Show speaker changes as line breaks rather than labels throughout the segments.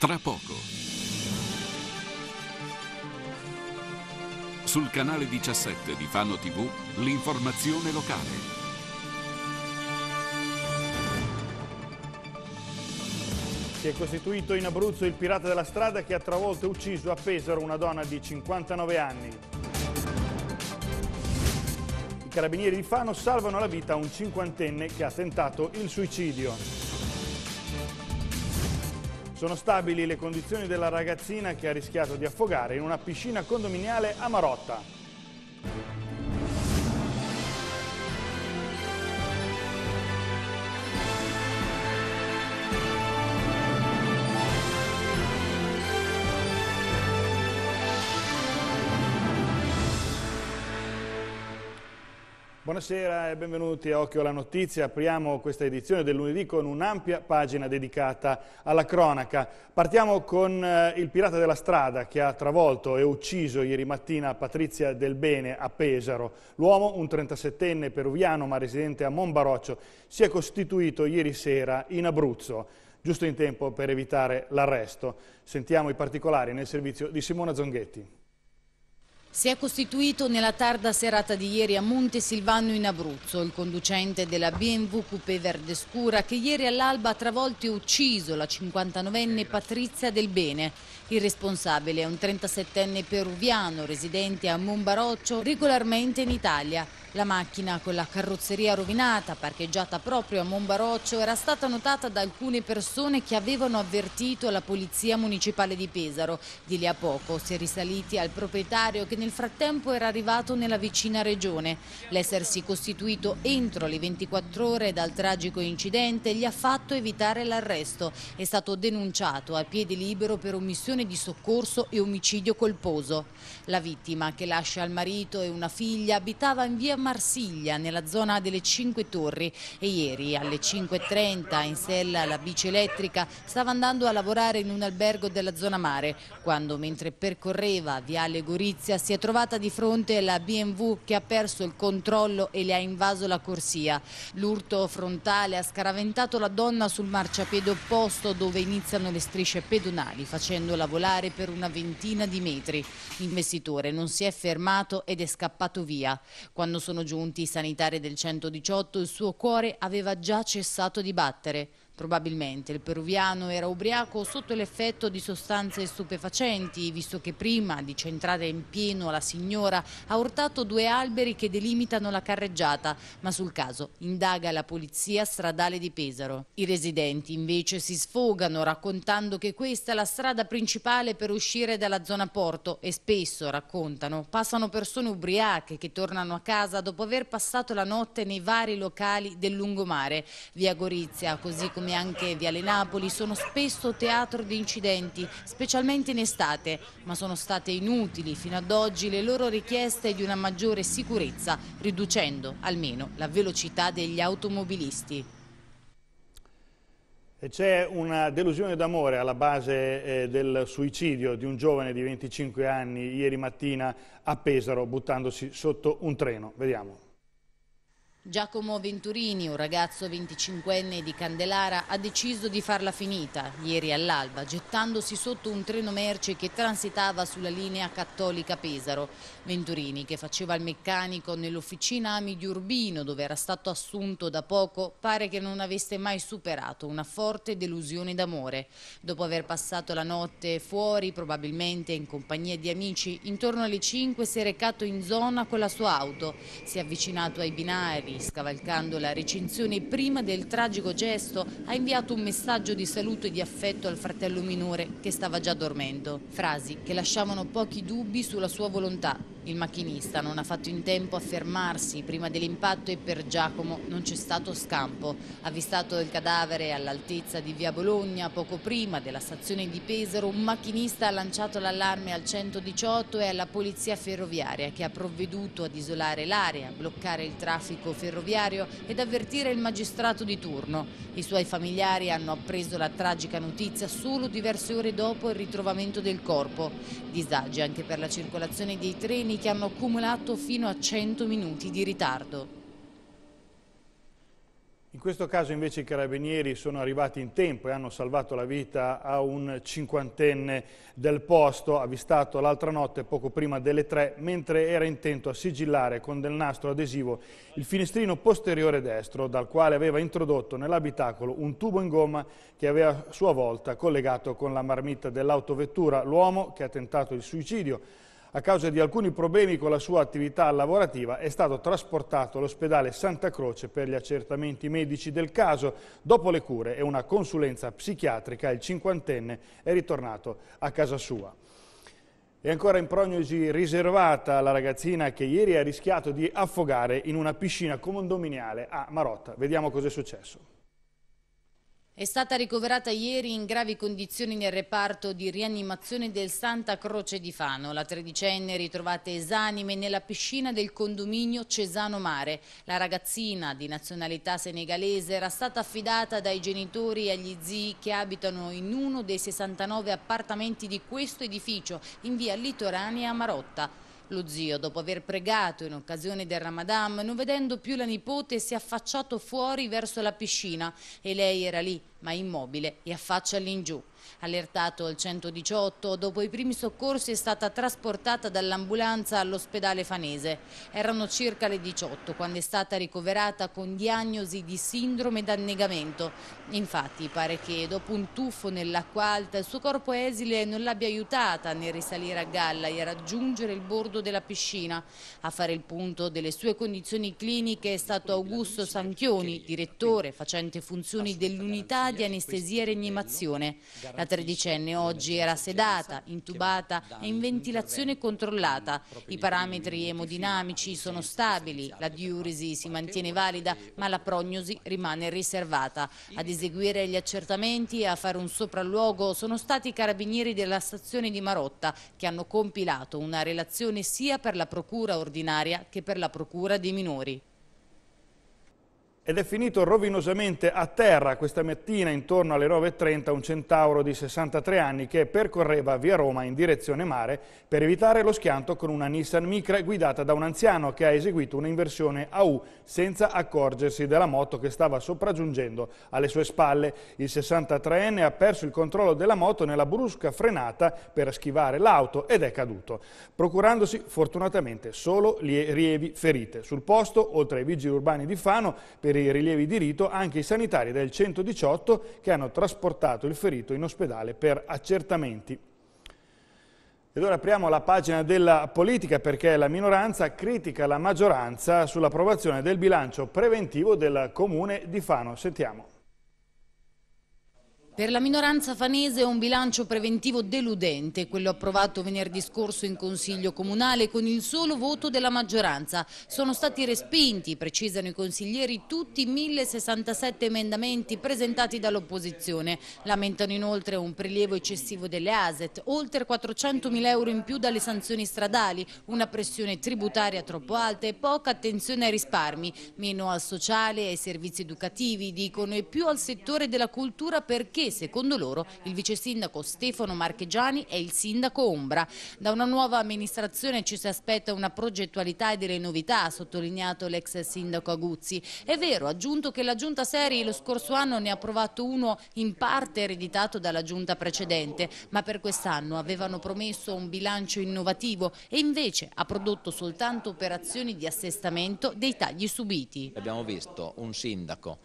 tra poco. Sul canale 17 di Fano TV, l'informazione locale. Si è costituito in Abruzzo il pirata della strada che ha travolto e ucciso a Pesaro una donna di 59 anni. I carabinieri di Fano salvano la vita a un cinquantenne che ha tentato il suicidio. Sono stabili le condizioni della ragazzina che ha rischiato di affogare in una piscina condominiale a Marotta. Buonasera e benvenuti a Occhio alla Notizia. Apriamo questa edizione del lunedì con un'ampia pagina dedicata alla cronaca. Partiamo con eh, il pirata della strada che ha travolto e ucciso ieri mattina Patrizia Del Bene a Pesaro. L'uomo, un 37enne peruviano ma residente a Monbaroccio, si è costituito ieri sera in Abruzzo, giusto in tempo per evitare l'arresto. Sentiamo i particolari nel servizio di Simona Zonghetti.
Si è costituito nella tarda serata di ieri a Monte Silvano in Abruzzo il conducente della BMW Coupé Verde Scura che ieri all'alba ha travolto e ucciso la 59enne Patrizia Del Bene. Il responsabile è un 37enne peruviano residente a Monbaroccio regolarmente in Italia. La macchina con la carrozzeria rovinata, parcheggiata proprio a Monbaroccio, era stata notata da alcune persone che avevano avvertito la Polizia Municipale di Pesaro. Di lì a poco si è risaliti al proprietario che nel frattempo era arrivato nella vicina regione. L'essersi costituito entro le 24 ore dal tragico incidente gli ha fatto evitare l'arresto. È stato denunciato a piede libero per omissione di soccorso e omicidio colposo. La vittima, che lascia al marito e una figlia, abitava in via Marsiglia nella zona delle Cinque Torri e ieri alle 5.30 in sella la bici elettrica stava andando a lavorare in un albergo della zona mare quando mentre percorreva Viale Gorizia si è trovata di fronte alla BMW che ha perso il controllo e le ha invaso la corsia. L'urto frontale ha scaraventato la donna sul marciapiede opposto dove iniziano le strisce pedonali facendola volare per una ventina di metri. L'investitore non si è fermato ed è scappato via. Quando sono sono giunti i sanitari del 118, il suo cuore aveva già cessato di battere. Probabilmente il peruviano era ubriaco sotto l'effetto di sostanze stupefacenti, visto che prima di centrare in pieno la signora ha urtato due alberi che delimitano la carreggiata, ma sul caso indaga la polizia stradale di Pesaro. I residenti invece si sfogano raccontando che questa è la strada principale per uscire dalla zona porto e spesso, raccontano, passano persone ubriache che tornano a casa dopo aver passato la notte nei vari locali del lungomare. Via Gorizia, così come come anche Viale Napoli sono spesso teatro di incidenti, specialmente in estate, ma sono state inutili fino ad oggi le loro richieste di una maggiore sicurezza, riducendo almeno la velocità degli automobilisti.
C'è una delusione d'amore alla base eh, del suicidio di un giovane di 25 anni ieri mattina a Pesaro buttandosi sotto un treno. Vediamo.
Giacomo Venturini, un ragazzo 25enne di Candelara, ha deciso di farla finita ieri all'alba, gettandosi sotto un treno merci che transitava sulla linea cattolica Pesaro. Venturini, che faceva il meccanico nell'officina Ami di Urbino, dove era stato assunto da poco, pare che non avesse mai superato una forte delusione d'amore. Dopo aver passato la notte fuori, probabilmente in compagnia di amici, intorno alle 5 si è recato in zona con la sua auto. Si è avvicinato ai binari scavalcando la recinzione prima del tragico gesto, ha inviato un messaggio di saluto e di affetto al fratello minore che stava già dormendo. Frasi che lasciavano pochi dubbi sulla sua volontà il macchinista non ha fatto in tempo a fermarsi prima dell'impatto e per Giacomo non c'è stato scampo. Avvistato il cadavere all'altezza di via Bologna poco prima della stazione di Pesaro, un macchinista ha lanciato l'allarme al 118 e alla polizia ferroviaria che ha provveduto ad isolare l'area, bloccare il traffico ferroviario ed avvertire il magistrato di turno. I suoi familiari hanno appreso la tragica notizia solo diverse ore dopo il ritrovamento del corpo. Disagi anche per la circolazione dei treni treni che hanno accumulato fino a 100 minuti di ritardo.
In questo caso invece i carabinieri sono arrivati in tempo e hanno salvato la vita a un cinquantenne del posto, avvistato l'altra notte poco prima delle tre, mentre era intento a sigillare con del nastro adesivo il finestrino posteriore destro, dal quale aveva introdotto nell'abitacolo un tubo in gomma che aveva a sua volta collegato con la marmitta dell'autovettura l'uomo che ha tentato il suicidio a causa di alcuni problemi con la sua attività lavorativa, è stato trasportato all'ospedale Santa Croce per gli accertamenti medici del caso. Dopo le cure e una consulenza psichiatrica, il cinquantenne è ritornato a casa sua. È ancora in prognosi riservata la ragazzina che ieri ha rischiato di affogare in una piscina condominiale a Marotta. Vediamo cosa è successo.
È stata ricoverata ieri in gravi condizioni nel reparto di rianimazione del Santa Croce di Fano. La tredicenne è ritrovata esanime nella piscina del condominio Cesano Mare. La ragazzina di nazionalità senegalese era stata affidata dai genitori e agli zii che abitano in uno dei 69 appartamenti di questo edificio in via Litoranea a Marotta. Lo zio, dopo aver pregato in occasione del Ramadan, non vedendo più la nipote, si è affacciato fuori verso la piscina e lei era lì ma immobile e a faccia all'ingiù. Allertato al 118, dopo i primi soccorsi è stata trasportata dall'ambulanza all'ospedale fanese. Erano circa le 18 quando è stata ricoverata con diagnosi di sindrome d'annegamento. Infatti pare che dopo un tuffo nell'acqua alta il suo corpo esile non l'abbia aiutata nel risalire a galla e a raggiungere il bordo della piscina. A fare il punto delle sue condizioni cliniche è stato Augusto Sanchioni, direttore facente funzioni dell'unità di anestesia e rianimazione. La tredicenne oggi era sedata, intubata e in ventilazione controllata. I parametri emodinamici sono stabili, la diurisi si mantiene valida ma la prognosi rimane riservata. Ad eseguire gli accertamenti e a fare un sopralluogo sono stati i carabinieri della stazione di Marotta che hanno compilato una relazione sia per la procura ordinaria che per la procura dei minori
ed è finito rovinosamente a terra questa mattina intorno alle 9.30 un centauro di 63 anni che percorreva via Roma in direzione mare per evitare lo schianto con una Nissan Micra guidata da un anziano che ha eseguito un'inversione a U senza accorgersi della moto che stava sopraggiungendo alle sue spalle. Il 63enne ha perso il controllo della moto nella brusca frenata per schivare l'auto ed è caduto, procurandosi fortunatamente solo lievi ferite. Sul posto, oltre ai vigili urbani di Fano, per i dei rilievi di rito anche i sanitari del 118 che hanno trasportato il ferito in ospedale per accertamenti. Ed ora apriamo la pagina della politica perché la minoranza critica la maggioranza sull'approvazione del bilancio preventivo del comune
di Fano. Sentiamo. Per la minoranza fanese è un bilancio preventivo deludente, quello approvato venerdì scorso in Consiglio Comunale con il solo voto della maggioranza. Sono stati respinti, precisano i consiglieri, tutti i 1067 emendamenti presentati dall'opposizione. Lamentano inoltre un prelievo eccessivo delle ASET, oltre 400.000 euro in più dalle sanzioni stradali, una pressione tributaria troppo alta e poca attenzione ai risparmi, meno al sociale, e ai servizi educativi, dicono, e più al settore della cultura perché secondo loro il vice sindaco Stefano Marchegiani è il sindaco Ombra. Da una nuova amministrazione ci si aspetta una progettualità e delle novità, ha sottolineato l'ex sindaco Aguzzi. È vero, ha aggiunto che la giunta Seri lo scorso anno ne ha approvato uno in parte ereditato dalla giunta precedente, ma per quest'anno avevano promesso un bilancio innovativo e invece ha prodotto soltanto operazioni di assestamento dei tagli subiti.
Abbiamo visto un sindaco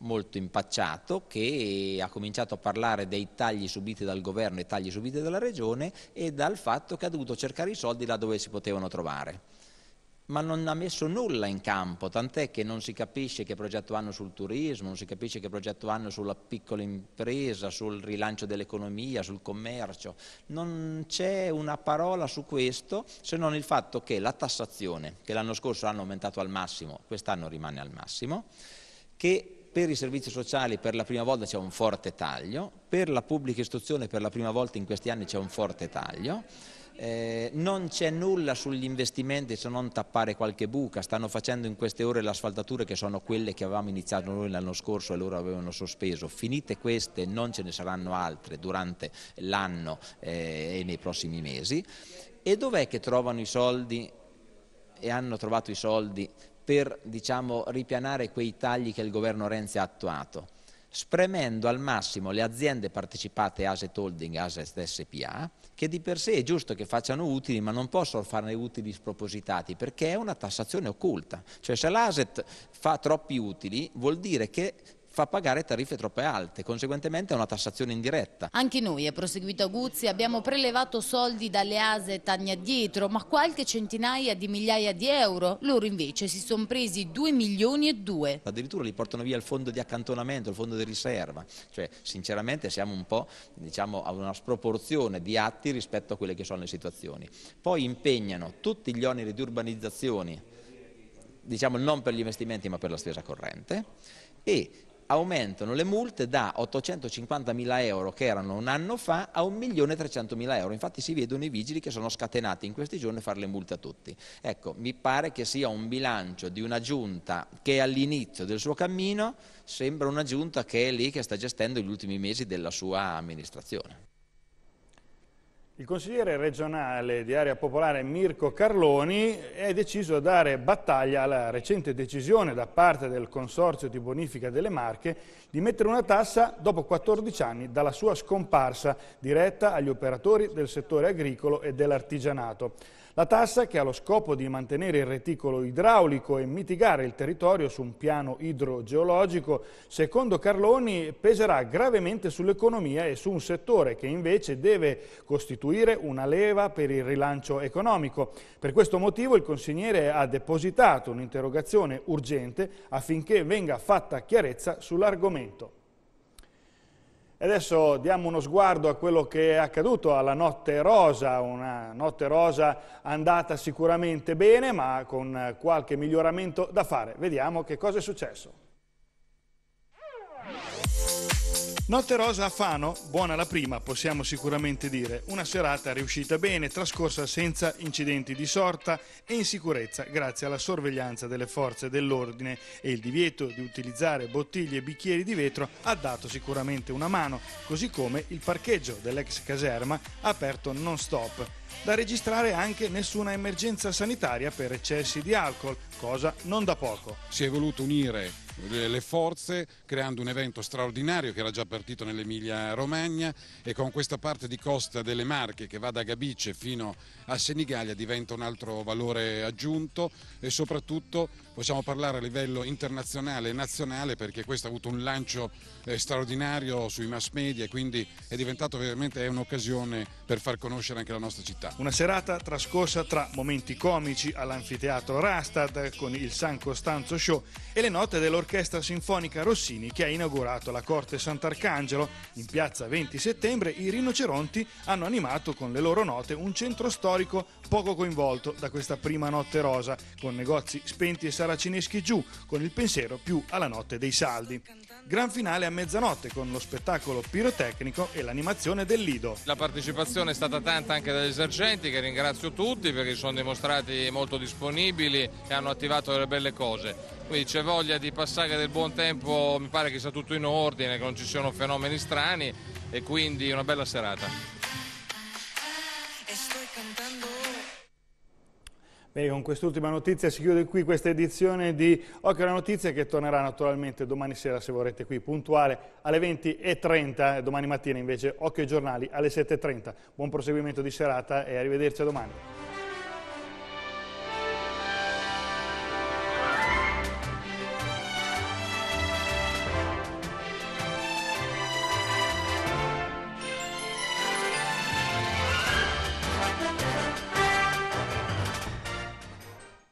molto impacciato che ha cominciato a parlare dei tagli subiti dal governo e tagli subiti dalla regione e dal fatto che ha dovuto cercare i soldi là dove si potevano trovare. Ma non ha messo nulla in campo, tant'è che non si capisce che progetto hanno sul turismo, non si capisce che progetto hanno sulla piccola impresa, sul rilancio dell'economia, sul commercio. Non c'è una parola su questo se non il fatto che la tassazione, che l'anno scorso hanno aumentato al massimo, quest'anno rimane al massimo, che per i servizi sociali per la prima volta c'è un forte taglio, per la pubblica istruzione per la prima volta in questi anni c'è un forte taglio, eh, non c'è nulla sugli investimenti se non tappare qualche buca, stanno facendo in queste ore le asfaltature che sono quelle che avevamo iniziato noi l'anno scorso e loro avevano sospeso, finite queste non ce ne saranno altre durante l'anno eh, e nei prossimi mesi e dov'è che trovano i soldi e hanno trovato i soldi per diciamo, ripianare quei tagli che il governo Renzi ha attuato, spremendo al massimo le aziende partecipate Aset Holding, Aset SPA, che di per sé è giusto che facciano utili, ma non possono farne utili spropositati, perché è una tassazione occulta. Cioè se l'Aset fa troppi utili vuol dire che fa pagare tariffe troppo alte, conseguentemente è una tassazione indiretta.
Anche noi, ha proseguito Aguzzi, abbiamo prelevato soldi dalle ASE tagna dietro, ma qualche centinaia di migliaia di euro, loro invece si sono presi 2 milioni e 2.
Addirittura li portano via il fondo di accantonamento, il fondo di riserva, cioè sinceramente siamo un po' diciamo, a una sproporzione di atti rispetto a quelle che sono le situazioni. Poi impegnano tutti gli oneri di urbanizzazione diciamo non per gli investimenti ma per la spesa corrente e aumentano le multe da 850.000 euro che erano un anno fa a 1.300.000 euro. Infatti si vedono i vigili che sono scatenati in questi giorni a fare le multe a tutti. Ecco, mi pare che sia un bilancio di una giunta che all'inizio del suo cammino sembra una giunta che è lì che sta gestendo gli ultimi mesi della sua amministrazione.
Il consigliere regionale di area popolare Mirko Carloni è deciso a dare battaglia alla recente decisione da parte del Consorzio di Bonifica delle Marche di mettere una tassa dopo 14 anni dalla sua scomparsa diretta agli operatori del settore agricolo e dell'artigianato. La tassa, che ha lo scopo di mantenere il reticolo idraulico e mitigare il territorio su un piano idrogeologico, secondo Carloni peserà gravemente sull'economia e su un settore che invece deve costituire una leva per il rilancio economico. Per questo motivo il consigliere ha depositato un'interrogazione urgente affinché venga fatta chiarezza sull'argomento adesso diamo uno sguardo a quello che è accaduto alla Notte Rosa, una Notte Rosa andata sicuramente bene, ma con qualche miglioramento da fare. Vediamo che cosa è successo. Notte Rosa a Fano, buona la prima, possiamo sicuramente dire. Una serata riuscita bene, trascorsa senza incidenti di sorta e in sicurezza grazie alla sorveglianza delle forze dell'ordine e il divieto di utilizzare bottiglie e bicchieri di vetro ha dato sicuramente una mano, così come il parcheggio dell'ex caserma aperto non stop. Da registrare anche nessuna emergenza sanitaria per eccessi di alcol, cosa non da poco. Si è voluto unire eh, le forze creando un evento straordinario che era già partito nell'Emilia Romagna e con questa parte di costa delle Marche che va da Gabice fino a Senigallia diventa un altro valore aggiunto e soprattutto possiamo parlare a livello internazionale e nazionale perché questo ha avuto un lancio eh, straordinario sui mass media e quindi è diventato veramente un'occasione per far conoscere anche la nostra città. Una serata trascorsa tra momenti comici all'anfiteatro Rastad con il San Costanzo Show e le note dell'orchestra l'Orchestra Sinfonica Rossini che ha inaugurato la Corte Sant'Arcangelo. In piazza 20 settembre i rinoceronti hanno animato con le loro note un centro storico poco coinvolto da questa prima notte rosa, con negozi spenti e saracineschi giù, con il pensiero più alla notte dei saldi. Gran finale a mezzanotte con lo spettacolo pirotecnico e l'animazione del Lido.
La partecipazione è stata tanta anche dagli esercenti che ringrazio tutti perché sono dimostrati molto disponibili e hanno attivato delle belle cose. Quindi c'è voglia di passare del buon tempo, mi pare che sia tutto in ordine, che non ci siano fenomeni strani e quindi una bella serata.
Bene, con quest'ultima notizia si chiude qui questa edizione di Occhio alla Notizia che tornerà naturalmente domani sera se vorrete qui puntuale alle 20.30 domani mattina invece Occhio ai giornali alle 7.30. Buon proseguimento di serata e arrivederci a domani.